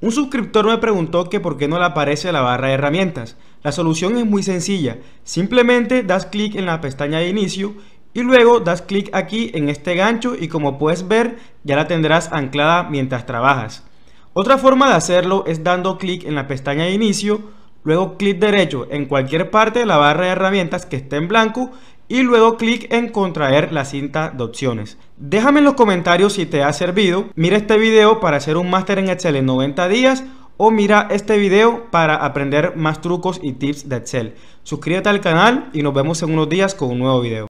Un suscriptor me preguntó que por qué no le aparece la barra de herramientas. La solución es muy sencilla, simplemente das clic en la pestaña de inicio y luego das clic aquí en este gancho y como puedes ver ya la tendrás anclada mientras trabajas. Otra forma de hacerlo es dando clic en la pestaña de inicio, luego clic derecho en cualquier parte de la barra de herramientas que esté en blanco y luego clic en contraer la cinta de opciones. Déjame en los comentarios si te ha servido. Mira este video para hacer un máster en Excel en 90 días o mira este video para aprender más trucos y tips de Excel. Suscríbete al canal y nos vemos en unos días con un nuevo video.